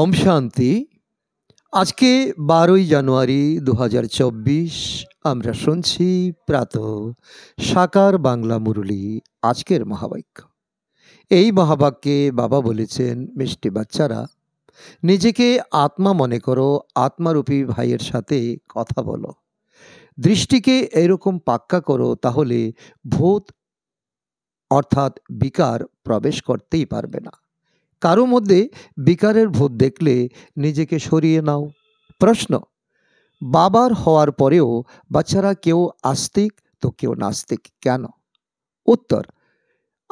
ওম শান্তি আজকে বারোই জানুয়ারি দু আমরা শুনছি প্রাত সাকার বাংলা মুরলী আজকের মহাবাক্য এই মহাবাক্যে বাবা বলেছেন মিষ্টি বাচ্চারা নিজেকে আত্মা মনে করো আত্মারূপী ভাইয়ের সাথে কথা বলো দৃষ্টিকে এরকম পাক্কা করো তাহলে ভূত অর্থাৎ বিকার প্রবেশ করতেই পারবে না কারো মধ্যে বিকারের ভূত দেখলে নিজেকে সরিয়ে নাও প্রশ্ন বাবার হওয়ার পরেও বাচ্চারা কেউ আস্তিক তো কেউ নাস্তিক কেন উত্তর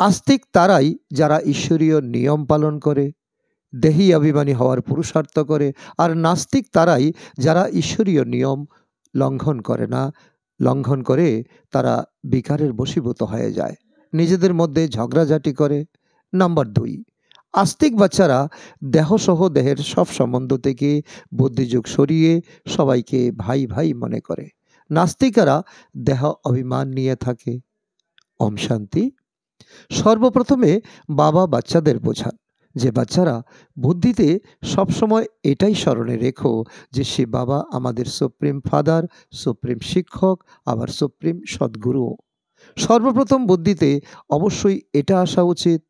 আস্তিক তারাই যারা ঈশ্বরীয় নিয়ম পালন করে দেহি অভিমানী হওয়ার পুরুষার্থ করে আর নাস্তিক তারাই যারা ঈশ্বরীয় নিয়ম লঙ্ঘন করে না লঙ্ঘন করে তারা বিকারের বশীভূত হয়ে যায় নিজেদের মধ্যে ঝগড়াঝাটি করে নাম্বার দুই আস্তিক বাচ্চারা দেহসহ দেহের সব সম্বন্ধ থেকে বুদ্ধিযোগ সরিয়ে সবাইকে ভাই ভাই মনে করে নাস্তিকারা দেহ অভিমান নিয়ে থাকে ওম শান্তি সর্বপ্রথমে বাবা বাচ্চাদের বোঝান যে বাচ্চারা বুদ্ধিতে সবসময় এটাই স্মরণে রেখো যে সে বাবা আমাদের সুপ্রিম ফাদার সুপ্রিম শিক্ষক আবার সুপ্রিম সদ্গুরুও সর্বপ্রথম বুদ্ধিতে অবশ্যই এটা আসা উচিত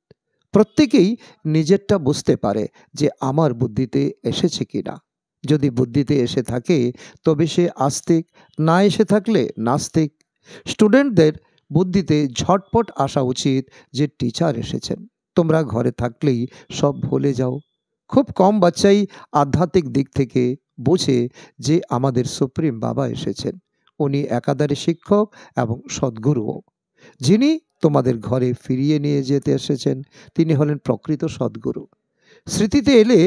প্রত্যেকেই নিজেরটা বুঝতে পারে যে আমার বুদ্ধিতে এসেছে কি না যদি বুদ্ধিতে এসে থাকে তবে সে আস্তিক না এসে থাকলে নাস্তিক স্টুডেন্টদের বুদ্ধিতে ঝটপট আসা উচিত যে টিচার এসেছেন তোমরা ঘরে থাকলেই সব ভুলে যাও খুব কম বাচ্চাই আধ্যাত্মিক দিক থেকে বোঝে যে আমাদের সুপ্রিম বাবা এসেছেন উনি একাধারে শিক্ষক এবং সদ্গুরুও যিনি তোমাদের ঘরে ফিরিয়ে নিয়ে যেতে এসেছেন তিনি হলেন প্রকৃত সদ্গুরু স্মৃতিতে এলে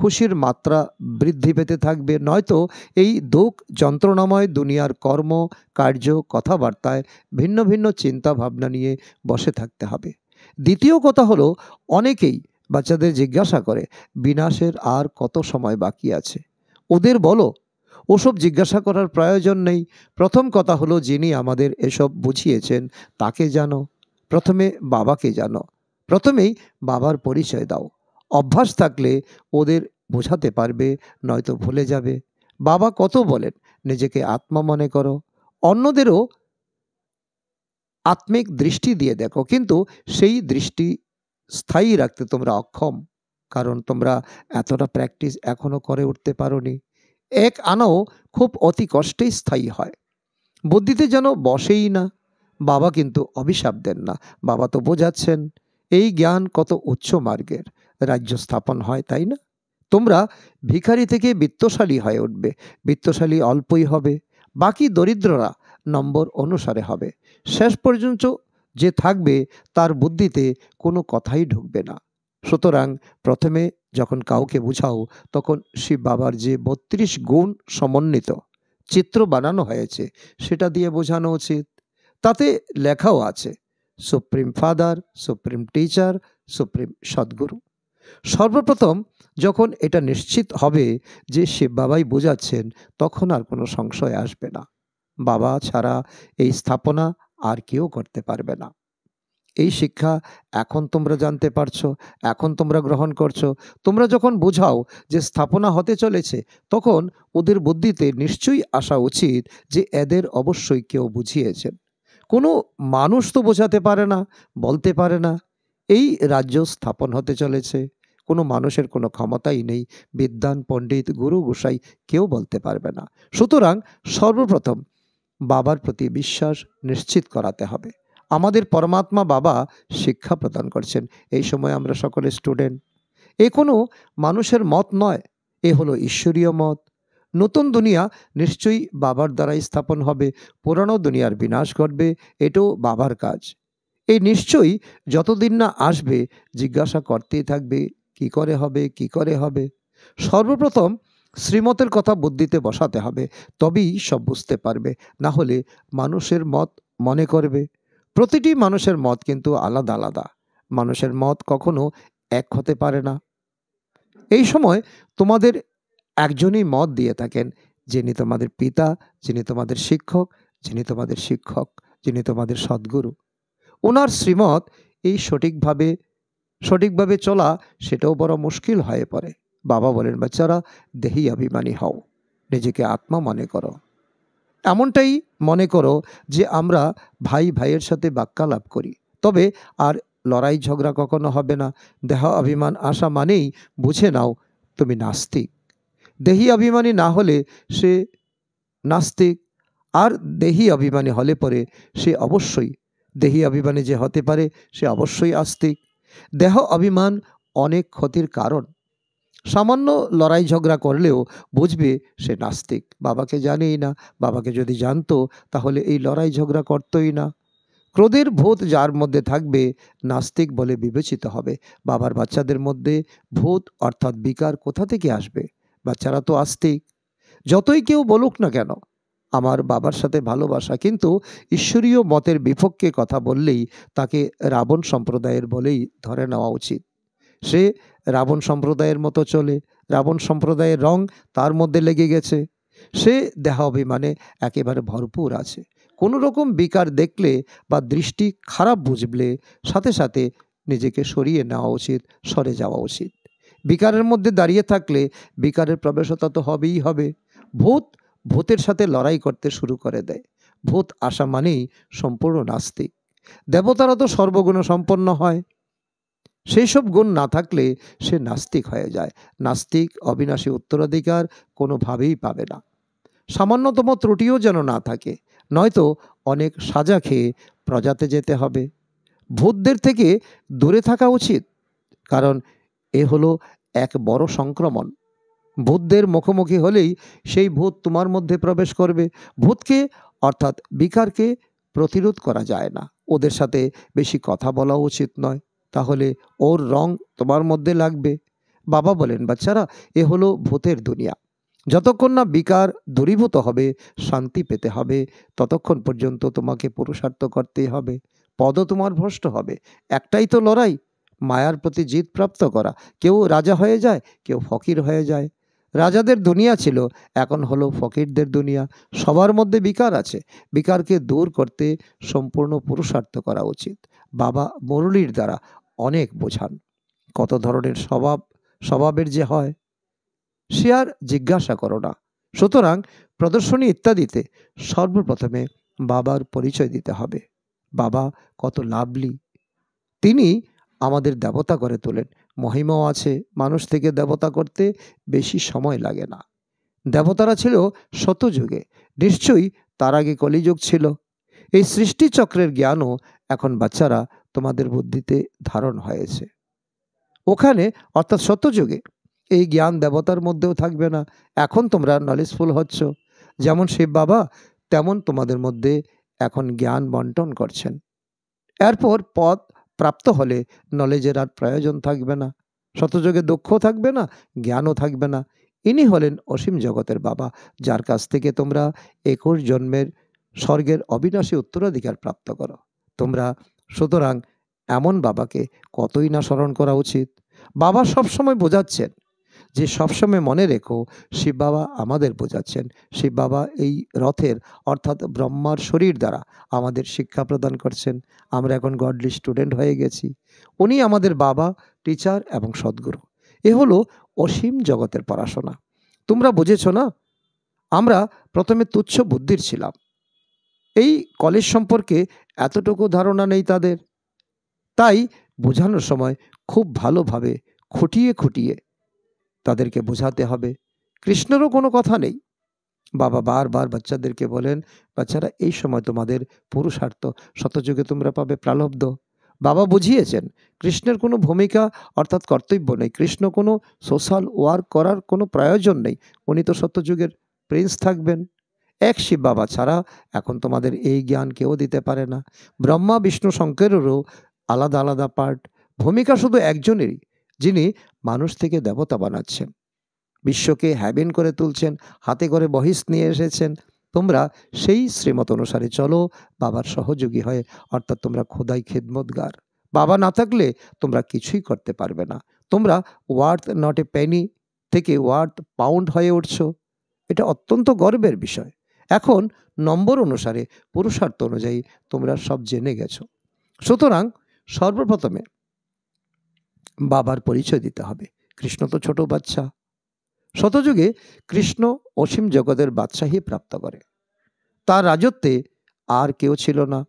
খুশির মাত্রা বৃদ্ধি পেতে থাকবে নয়তো এই দুঃখ যন্ত্রণাময় দুনিয়ার কর্ম কার্য কথাবার্তায় ভিন্ন ভিন্ন চিন্তা ভাবনা নিয়ে বসে থাকতে হবে দ্বিতীয় কথা হলো অনেকেই বাচ্চাদের জিজ্ঞাসা করে বিনাশের আর কত সময় বাকি আছে ওদের বলো ওসব জিজ্ঞাসা করার প্রয়োজন নেই প্রথম কথা হলো যিনি আমাদের এসব বুঝিয়েছেন তাকে জানো প্রথমে বাবাকে জানো প্রথমেই বাবার পরিচয় দাও অভ্যাস থাকলে ওদের বোঝাতে পারবে নয়তো ভুলে যাবে বাবা কত বলেন নিজেকে আত্মা মনে করো অন্যদেরও আত্মিক দৃষ্টি দিয়ে দেখো কিন্তু সেই দৃষ্টি স্থায়ী রাখতে তোমরা অক্ষম কারণ তোমরা এতটা প্র্যাকটিস এখনও করে উঠতে পারোনি এক আনাও খুব অতি কষ্টেই স্থায়ী হয় বুদ্ধিতে যেন বসেই না বাবা কিন্তু অভিশাপ দেন না বাবা তো বোঝাচ্ছেন এই জ্ঞান কত উচ্চ মার্গের রাজ্য স্থাপন হয় তাই না তোমরা ভিখারি থেকে বিত্তশালী হয়ে উঠবে বিত্তশালী অল্পই হবে বাকি দরিদ্ররা নম্বর অনুসারে হবে শেষ পর্যন্ত যে থাকবে তার বুদ্ধিতে কোনো কথাই ঢুকবে না সুতরাং প্রথমে যখন কাউকে বুঝাও তখন শিব বাবার যে বত্রিশ গুণ সমন্বিত চিত্র বানানো হয়েছে সেটা দিয়ে বোঝানো উচিত তাতে লেখাও আছে supreme father supreme teacher supreme Sadguru সর্বপ্রথম যখন এটা নিশ্চিত হবে যে সে বাবাই বোঝাচ্ছেন তখন আর কোনো সংশয় আসবে না বাবা ছাড়া এই স্থাপনা আর কেউ করতে পারবে না এই শিক্ষা এখন তোমরা জানতে পারছো এখন তোমরা গ্রহণ করছো তোমরা যখন বোঝাও যে স্থাপনা হতে চলেছে তখন ওদের বুদ্ধিতে নিশ্চয়ই আসা উচিত যে এদের অবশ্যই কেউ বুঝিয়েছেন কোনো মানুষ তো বোঝাতে পারে না বলতে পারে না এই রাজ্য স্থাপন হতে চলেছে কোনো মানুষের কোনো ক্ষমতাই নেই বিদ্যান পণ্ডিত গুরু গোসাই কেউ বলতে পারবে না সুতরাং সর্বপ্রথম বাবার প্রতি বিশ্বাস নিশ্চিত করাতে হবে আমাদের পরমাত্মা বাবা শিক্ষা প্রদান করছেন এই সময় আমরা সকলে স্টুডেন্ট এ কোনো মানুষের মত নয় এ হলো ঈশ্বরীয় মত নতুন দুনিয়া নিশ্চয়ই বাবার দ্বারাই স্থাপন হবে পুরানো দুনিয়ার বিনাশ ঘটবে এটাও বাবার কাজ এই নিশ্চয়ই যতদিন না আসবে জিজ্ঞাসা করতেই থাকবে কি করে হবে কি করে হবে সর্বপ্রথম শ্রীমতের কথা বুদ্ধিতে বসাতে হবে তবেই সব বুঝতে পারবে না হলে মানুষের মত মনে করবে প্রতিটি মানুষের মত কিন্তু আলাদা আলাদা মানুষের মত কখনো এক হতে পারে না এই সময় তোমাদের একজনই মত দিয়ে থাকেন যিনি তোমাদের পিতা যিনি তোমাদের শিক্ষক যিনি তোমাদের শিক্ষক যিনি তোমাদের সদ্গুরু ওনার শ্রীমত এই সঠিকভাবে সঠিকভাবে চলা সেটাও বড় মুশকিল হয়ে পড়ে বাবা বলেন বাচ্চারা দেহি অভিমানী হও নিজেকে আত্মা মনে করো এমনটাই মনে করো যে আমরা ভাই ভাইয়ের সাথে বাক্যালাপ করি তবে আর লড়াই ঝগড়া কখনো হবে না দেহ অভিমান আসা মানেই বুঝে নাও তুমি নাস্তিক দেহি অভিমানী না হলে সে নাস্তিক আর দেহি অভিমানী হলে পরে সে অবশ্যই দেহি অভিমানী যে হতে পারে সে অবশ্যই আস্তিক দেহ অভিমান অনেক ক্ষতির কারণ সামান্য লড়াই ঝগড়া করলেও বুঝবে সে নাস্তিক বাবাকে জানেই না বাবাকে যদি জানতো তাহলে এই লড়াই ঝগড়া করতই না ক্রোধের ভূত যার মধ্যে থাকবে নাস্তিক বলে বিবেচিত হবে বাবার বাচ্চাদের মধ্যে ভূত অর্থাৎ বিকার কোথা থেকে আসবে বাচ্চারা তো আস্তিক যতই কেউ বলুক না কেন আমার বাবার সাথে ভালোবাসা কিন্তু ঈশ্বরীয় মতের বিপক্ষে কথা বললেই তাকে রাবণ সম্প্রদায়ের বলেই ধরে নেওয়া উচিত সে রাবণ সম্প্রদায়ের মতো চলে রাবণ সম্প্রদায়ের রং তার মধ্যে লেগে গেছে সে দেহাভিমানে একেবারে ভরপুর আছে কোনো রকম বিকার দেখলে বা দৃষ্টি খারাপ বুঝলে সাথে সাথে নিজেকে সরিয়ে নেওয়া উচিত সরে যাওয়া উচিত বিকারের মধ্যে দাঁড়িয়ে থাকলে বিকারের প্রবেশতা তো হবেই হবে ভূত ভূতের সাথে লড়াই করতে শুরু করে দেয় ভূত আসা মানেই সম্পূর্ণ নাস্তিক দেবতারা তো সর্বগুণ সম্পন্ন হয় সেই সব গুণ না থাকলে সে নাস্তিক হয়ে যায় নাস্তিক অবিনাশী উত্তরাধিকার কোনোভাবেই পাবে না সামান্যতম ত্রুটিও যেন না থাকে নয়তো অনেক সাজা খেয়ে প্রজাতে যেতে হবে ভূতদের থেকে দূরে থাকা উচিত কারণ এ হলো এক বড় সংক্রমণ ভূতদের মুখোমুখি হলেই সেই ভূত তোমার মধ্যে প্রবেশ করবে ভূতকে অর্থাৎ বিকারকে প্রতিরোধ করা যায় না ওদের সাথে বেশি কথা বলা উচিত নয় তাহলে ওর রং তোমার মধ্যে লাগবে বাবা বলেন বাচ্চারা এ হলো ভূতের দুনিয়া যতক্ষণ না বিকার দূরীভূত হবে শান্তি পেতে হবে ততক্ষণ পর্যন্ত তোমাকে পুরুষার্থ করতেই হবে পদ তোমার ভ্রষ্ট হবে একটাই তো লড়াই মায়ার প্রতি জিত প্রাপ্ত করা কেউ রাজা হয়ে যায় কেউ ফকির হয়ে যায় রাজাদের দুনিয়া ছিল এখন হলো ফকিরদের দুনিয়া সবার মধ্যে বিকার আছে বিকারকে দূর করতে সম্পূর্ণ পুরুষার্থ করা উচিত বাবা মুরলীর দ্বারা অনেক বোঝান কত ধরনের স্বভাব স্বভাবের যে হয় সে আর জিজ্ঞাসা করো না সুতরাং প্রদর্শনী ইত্যাদিতে সর্বপ্রথমে বাবার পরিচয় দিতে হবে বাবা কত লাভলি তিনি আমাদের দেবতা করে তোলেন মহিমাও আছে মানুষ থেকে দেবতা করতে বেশি সময় লাগে না দেবতারা ছিল শতযুগে নিশ্চয়ই তার আগে কলিযুগ ছিল এই সৃষ্টিচক্রের জ্ঞানও এখন বাচ্চারা তোমাদের বুদ্ধিতে ধারণ হয়েছে ওখানে অর্থাৎ শতযুগে এই জ্ঞান দেবতার মধ্যেও থাকবে না এখন তোমরা নলেজফুল হচ্ছ যেমন শিব বাবা তেমন তোমাদের মধ্যে এখন জ্ঞান বন্টন করছেন এরপর পথ প্রাপ্ত হলে নলেজের আর প্রয়োজন থাকবে না শতযোগে দক্ষ থাকবে না জ্ঞানও থাকবে না ইনি হলেন অসীম জগতের বাবা যার কাছ থেকে তোমরা একুশ জন্মের স্বর্গের অবিনাশী উত্তরাধিকার প্রাপ্ত করো তোমরা সুতরাং এমন বাবাকে কতই না স্মরণ করা উচিত বাবা সবসময় বোঝাচ্ছেন যে সবসময় মনে রেখো শিব বাবা আমাদের বোঝাচ্ছেন শিব বাবা এই রথের অর্থাৎ ব্রহ্মার শরীর দ্বারা আমাদের শিক্ষা প্রদান করছেন আমরা এখন গডলি স্টুডেন্ট হয়ে গেছি উনি আমাদের বাবা টিচার এবং সদ্গুরু এ হলো অসীম জগতের পড়াশোনা তোমরা বুঝেছ না আমরা প্রথমে তুচ্ছ বুদ্ধির ছিলাম এই কলেজ সম্পর্কে এতটুকু ধারণা নেই তাদের তাই বোঝানোর সময় খুব ভালোভাবে খুঁটিয়ে খুঁটিয়ে তাদেরকে বোঝাতে হবে কৃষ্ণেরও কোনো কথা নেই বাবা বারবার বাচ্চাদেরকে বলেন বাচ্চারা এই সময় তোমাদের পুরুষার্থ শতযুগে তোমরা পাবে প্রালব্ধ বাবা বুঝিয়েছেন কৃষ্ণের কোনো ভূমিকা অর্থাৎ কর্তব্য নেই কৃষ্ণ কোনো সোশ্যাল ওয়ার্ক করার কোনো প্রয়োজন নেই উনি তো সত্যযুগের প্রিন্স থাকবেন এক শিব বাবা ছাড়া এখন তোমাদের এই জ্ঞান কেউ দিতে পারে না ব্রহ্মা বিষ্ণু শঙ্করেরও আলাদা আলাদা পার্ট ভূমিকা শুধু একজনেরই যিনি মানুষ থেকে দেবতা বানাচ্ছেন বিশ্বকে হ্যাবেন করে তুলছেন হাতে করে বহিস নিয়ে এসেছেন তোমরা সেই শ্রীমত অনুসারে চলো বাবার সহযোগী হয়ে অর্থাৎ তোমরা খোদাই খেদমতগার বাবা না থাকলে তোমরা কিছুই করতে পারবে না তোমরা ওয়ার্থ নট এ পেনি থেকে ওয়ার্থ পাউন্ড হয়ে উঠছো এটা অত্যন্ত গর্বের বিষয় এখন নম্বর অনুসারে পুরুষার্থ অনুযায়ী তোমরা সব জেনে গেছো সুতরাং সর্বপ্রথমে বাবার পরিচয় দিতে হবে কৃষ্ণ তো ছোট বাচ্চা শতযুগে কৃষ্ণ অসীম জগতের বাদশাহী প্রাপ্ত করে তার রাজত্বে আর কেউ ছিল না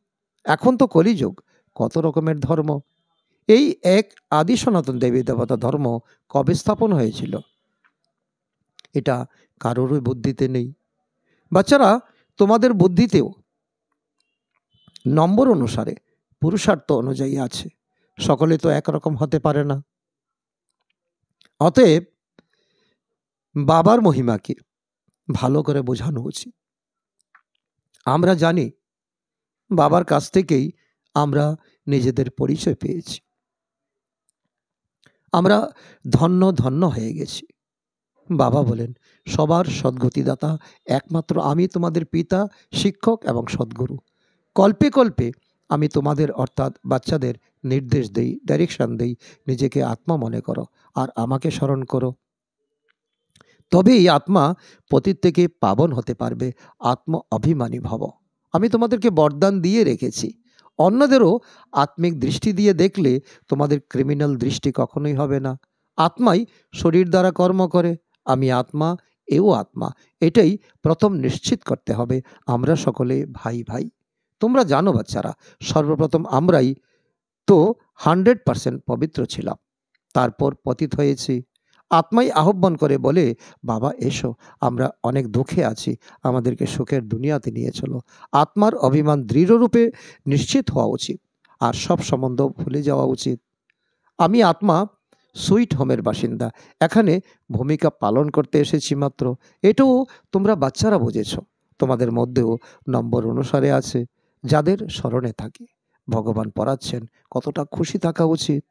এখন তো কলিযুগ কত রকমের ধর্ম এই এক আদি সনাতন দেবী দেবতা ধর্ম কবে স্থাপন হয়েছিল এটা কারোর বুদ্ধিতে নেই বাচ্চারা তোমাদের বুদ্ধিতেও নম্বর অনুসারে পুরুষার্থ অনুযায়ী আছে সকলে তো একরকম হতে পারে না অতএব বাবার মহিমাকে ভালো করে বোঝানো উচিত আমরা জানি বাবার কাছ থেকেই আমরা নিজেদের পরিচয় পেয়েছি আমরা ধন্য ধন্য হয়ে গেছি বাবা বলেন সবার সদ্গতিদাতা একমাত্র আমি তোমাদের পিতা শিক্ষক এবং সদ্গুরু কল্পে কল্পে আমি তোমাদের অর্থাৎ বাচ্চাদের নির্দেশ দেই ডাইরেকশান দেই নিজেকে আত্মা মনে করো আর আমাকে স্মরণ করো তবেই আত্মা পতীত থেকে পাবন হতে পারবে আত্ম অভিমানী ভব আমি তোমাদেরকে বরদান দিয়ে রেখেছি অন্যদেরও আত্মিক দৃষ্টি দিয়ে দেখলে তোমাদের ক্রিমিনাল দৃষ্টি কখনোই হবে না আত্মাই শরীর দ্বারা কর্ম করে আমি আত্মা এও আত্মা এটাই প্রথম নিশ্চিত করতে হবে আমরা সকলে ভাই ভাই তোমরা জানো বাচ্চারা সর্বপ্রথম আমরাই তো হান্ড্রেড পারসেন্ট পবিত্র ছিলাম তারপর পতিত হয়েছি আত্মাই আহ্বান করে বলে বাবা এসো আমরা অনেক দুঃখে আছি আমাদেরকে সুখের দুনিয়াতে নিয়ে চলো আত্মার অভিমান দৃঢ়রূপে নিশ্চিত হওয়া উচিত আর সব সম্বন্ধ ভুলে যাওয়া উচিত আমি আত্মা সুইট হোমের বাসিন্দা এখানে ভূমিকা পালন করতে এসেছি মাত্র এটাও তোমরা বাচ্চারা বুঝেছ তোমাদের মধ্যেও নম্বর অনুসারে আছে যাদের স্মরণে থাকে ভগবান পড়াচ্ছেন কতটা খুশি থাকা উচিত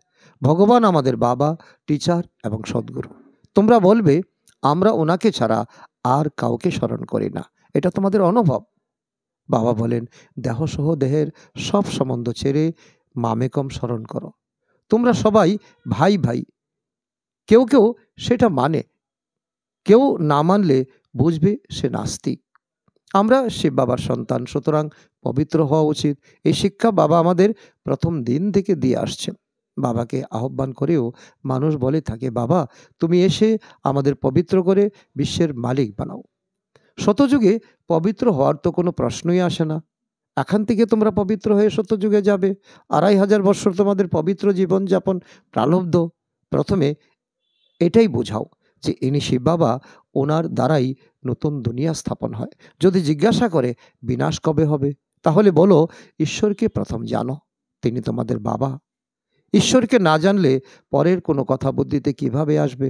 ভগবান আমাদের বাবা টিচার এবং সদ্গুরু তোমরা বলবে আমরা ওনাকে ছাড়া আর কাউকে স্মরণ করি না এটা তোমাদের অনুভব বাবা বলেন দেহসহ দেহের সব সম্বন্ধ ছেড়ে মামেকম স্মরণ করো তোমরা সবাই ভাই ভাই কেউ কেউ সেটা মানে কেউ না মানলে বুঝবে সে নাস্তিক আমরা সে বাবার সন্তান সুতরাং পবিত্র হওয়া উচিত এই শিক্ষা বাবা আমাদের প্রথম দিন থেকে দিয়ে আসছে বাবাকে আহ্বান করেও মানুষ বলে থাকে বাবা তুমি এসে আমাদের পবিত্র করে বিশ্বের মালিক বানাও শতযুগে পবিত্র হওয়ার তো কোনো প্রশ্নই আসে না এখান থেকে তোমরা পবিত্র হয়ে শতযুগে যাবে আড়াই হাজার বছর তোমাদের পবিত্র জীবনযাপন প্রালব্ধ প্রথমে এটাই বোঝাও যে ইনি শিব বাবা ওনার দ্বারাই নতুন দুনিয়া স্থাপন হয় যদি জিজ্ঞাসা করে বিনাশ কবে হবে তাহলে বলো ঈশ্বরকে প্রথম জানো তিনি তোমাদের বাবা ঈশ্বরকে না জানলে পরের কোনো কথা বুদ্ধিতে কিভাবে আসবে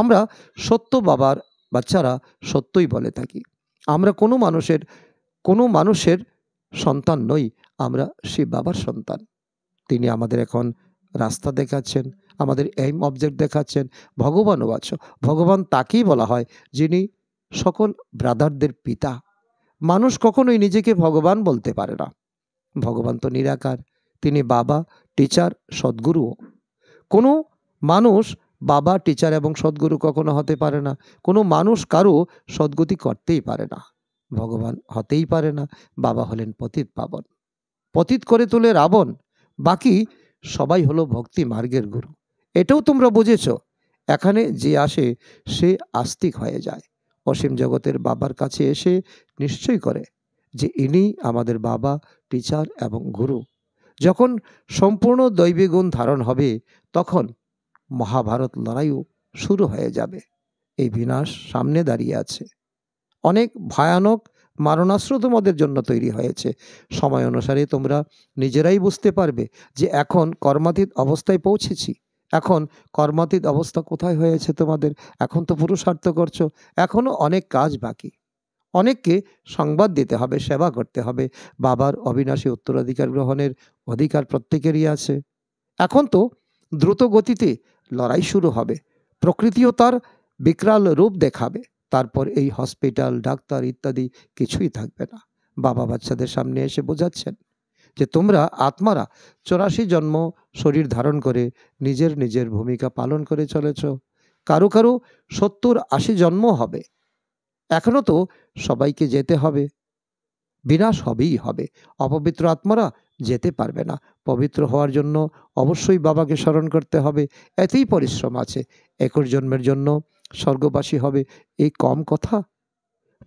আমরা সত্য বাবার বাচ্চারা সত্যই বলে থাকি আমরা কোনো মানুষের কোনো মানুষের সন্তান নই আমরা শিব বাবার সন্তান তিনি আমাদের এখন রাস্তা দেখাচ্ছেন আমাদের এইম অবজেক্ট দেখাচ্ছেন ভগবানও বাচ ভগবান তাকেই বলা হয় যিনি সকল ব্রাদারদের পিতা মানুষ কখনোই নিজেকে ভগবান বলতে পারে না ভগবান তো নিরাকার তিনি বাবা টিচার সদ্গুরুও কোনো মানুষ বাবা টিচার এবং সদ্গুরু কখনো হতে পারে না কোনো মানুষ কারো সদ্গতি করতেই পারে না ভগবান হতেই পারে না বাবা হলেন পতিত পাবন পতিত করে তোলে রাবণ বাকি সবাই হলো ভক্তি মার্গের গুরু এটাও তোমরা বুঝেছ এখানে যে আসে সে আস্তিক হয়ে যায় অসীম জগতের বাবার কাছে এসে নিশ্চয় করে যে ইনি আমাদের বাবা টিচার এবং গুরু যখন সম্পূর্ণ দৈবীগুণ ধারণ হবে তখন মহাভারত লড়াইও শুরু হয়ে যাবে এই বিনাশ সামনে দাঁড়িয়ে আছে অনেক ভয়ানক মারণাস্ত্র তোমাদের জন্য তৈরি হয়েছে সময় অনুসারে তোমরা নিজেরাই বুঝতে পারবে যে এখন কর্মাতীত অবস্থায় পৌঁছেছি এখন কর্মাতীত অবস্থা কোথায় হয়েছে তোমাদের এখন তো পুরুষার্থ করছো এখনও অনেক কাজ বাকি অনেককে সংবাদ দিতে হবে সেবা করতে হবে বাবার অবিনাশী উত্তরাধিকার গ্রহণের অধিকার প্রত্যেকেরই আছে এখন তো দ্রুত গতিতে লড়াই শুরু হবে প্রকৃতিও তার বিকরাল রূপ দেখাবে তারপর এই হসপিটাল ডাক্তার ইত্যাদি কিছুই থাকবে না বাবা বাচ্চাদের সামনে এসে বোঝাচ্ছেন যে তোমরা আত্মারা চৌরাশি জন্ম শরীর ধারণ করে নিজের নিজের ভূমিকা পালন করে চলেছ কারো কারো সত্তর আশি জন্ম হবে এখনও তো সবাইকে যেতে হবে বিনাশ হবেই হবে অপবিত্র আত্মারা যেতে পারবে না পবিত্র হওয়ার জন্য অবশ্যই বাবাকে স্মরণ করতে হবে এতেই পরিশ্রম আছে একর জন্মের জন্য স্বর্গবাসী হবে এই কম কথা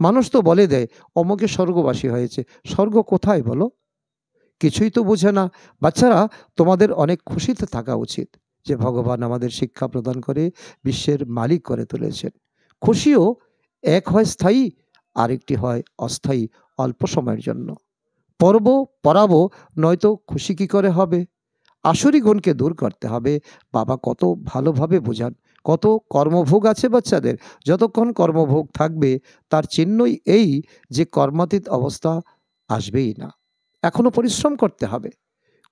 মানুষ তো বলে দেয় অমকে স্বর্গবাসী হয়েছে স্বর্গ কোথায় বলো কিছুই তো বোঝে না বাচ্চারা তোমাদের অনেক খুশিতে থাকা উচিত যে ভগবান আমাদের শিক্ষা প্রদান করে বিশ্বের মালিক করে তুলেছেন খুশিও এক হয় স্থায়ী আরেকটি হয় অস্থায়ী অল্প সময়ের জন্য পর্ব পরাব নয়তো খুশি কী করে হবে আসরি গুণকে দূর করতে হবে বাবা কত ভালোভাবে বোঝান কত কর্মভোগ আছে বাচ্চাদের যতক্ষণ কর্মভোগ থাকবে তার চিহ্নই এই যে কর্মাতীত অবস্থা আসবেই না এখনও পরিশ্রম করতে হবে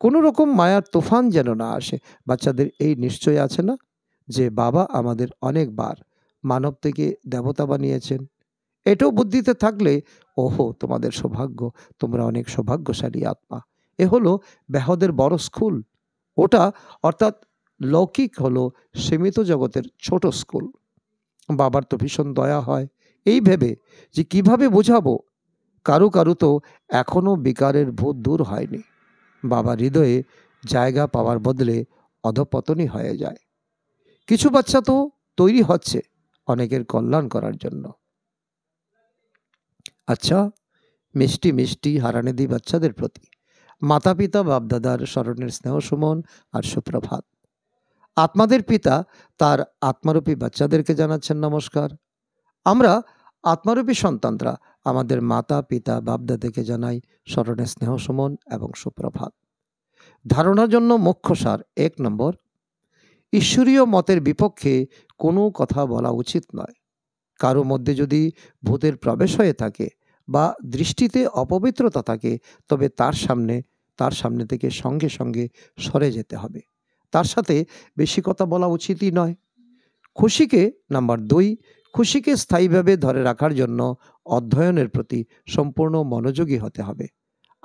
কোনো রকম মায়ার তুফান যেন না আসে বাচ্চাদের এই নিশ্চয় আছে না যে বাবা আমাদের অনেকবার মানব থেকে দেবতা বানিয়েছেন এটাও বুদ্ধিতে থাকলে ওহো তোমাদের সৌভাগ্য তোমরা অনেক সৌভাগ্যশালী আত্মা এ হলো ব্যাহদের বড় স্কুল ওটা অর্থাৎ লৌকিক হলো সীমিত জগতের ছোট স্কুল বাবার তো ভীষণ দয়া হয় এই ভেবে যে কিভাবে বোঝাবো কারু কারু তো এখনও বিকারের ভূত দূর হয়নি বাবা হৃদয়ে জায়গা পাওয়ার বদলে অধপতনই হয়ে যায় কিছু বাচ্চা তো তৈরি হচ্ছে অনেকের কল্যাণ করার জন্য আচ্ছা মিষ্টি মিষ্টি হারানিধি বাচ্চাদের প্রতি মাতা পিতা বাপদাদার স্মরণের স্নেহ সুমন আর সুপ্রভাত আত্মাদের পিতা তার আত্মারূপী বাচ্চাদেরকে জানাচ্ছেন নমস্কার আমরা আত্মারূপী সন্তানরা আমাদের মাতা পিতা বাপদাদাকে জানাই স্মরণে স্নেহ সুমন এবং সুপ্রভাত ধারণার জন্য মুখ্য সার এক নম্বর ঈশ্বরীয় মতের বিপক্ষে কোনো কথা বলা উচিত নয় কারো মধ্যে যদি ভূতের প্রবেশ হয়ে থাকে বা দৃষ্টিতে অপবিত্রতা থাকে তবে তার সামনে তার সামনে থেকে সঙ্গে সঙ্গে সরে যেতে হবে তার সাথে বেশি কথা বলা উচিতই নয় খুশিকে নাম্বার দুই খুশিকে স্থায়ীভাবে ধরে রাখার জন্য অধ্যয়নের প্রতি সম্পূর্ণ মনোযোগী হতে হবে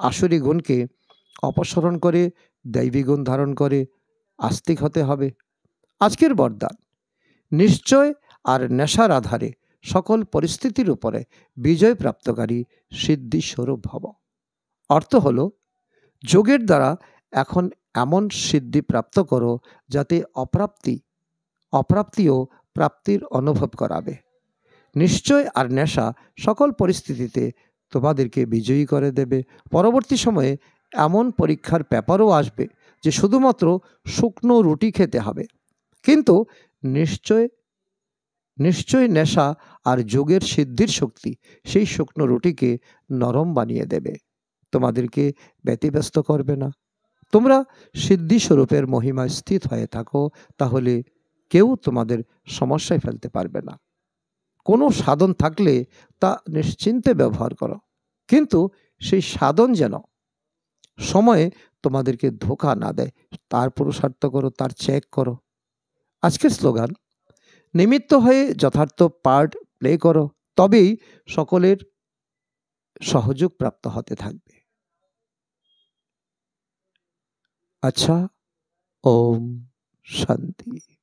আসরি গুণকে অপসরণ করে দৈবী গুণ ধারণ করে আস্তিক হতে হবে আজকের বরদান নিশ্চয় আর নেশার আধারে সকল পরিস্থিতির উপরে বিজয় প্রাপ্তকারী সিদ্ধিস্বরূপ হব অর্থ হল যোগের দ্বারা এখন এমন সিদ্ধি প্রাপ্ত করো যাতে অপ্রাপ্তি অপ্রাপ্তিও প্রাপ্তির অনুভব করাবে নিশ্চয় আর নেশা সকল পরিস্থিতিতে তোমাদেরকে বিজয়ী করে দেবে পরবর্তী সময়ে এমন পরীক্ষার ব্যাপারও আসবে যে শুধুমাত্র শুকনো রুটি খেতে হবে কিন্তু নিশ্চয় নিশ্চয় নেশা আর যোগের সিদ্ধির শক্তি সেই শুকনো রুটিকে নরম বানিয়ে দেবে তোমাদেরকে ব্যতিব্যস্ত করবে না তোমরা সিদ্ধিস্বরূপের মহিমায় স্থিত হয়ে থাকো তাহলে কেউ তোমাদের সমস্যায় ফেলতে পারবে না কোনো সাধন থাকলে তা নিশ্চিন্তে ব্যবহার করো কিন্তু সেই সাধন যেন সময়ে তোমাদেরকে ধোকা না দেয় তার পুরুষার্থ করো তার চেক করো আজকের স্লোগান নিমিত্ত হয়ে যথার্থ পার্ট প্লে করো তবেই সকলের সহযোগ প্রাপ্ত হতে থাকবে अच्छा ओम शांति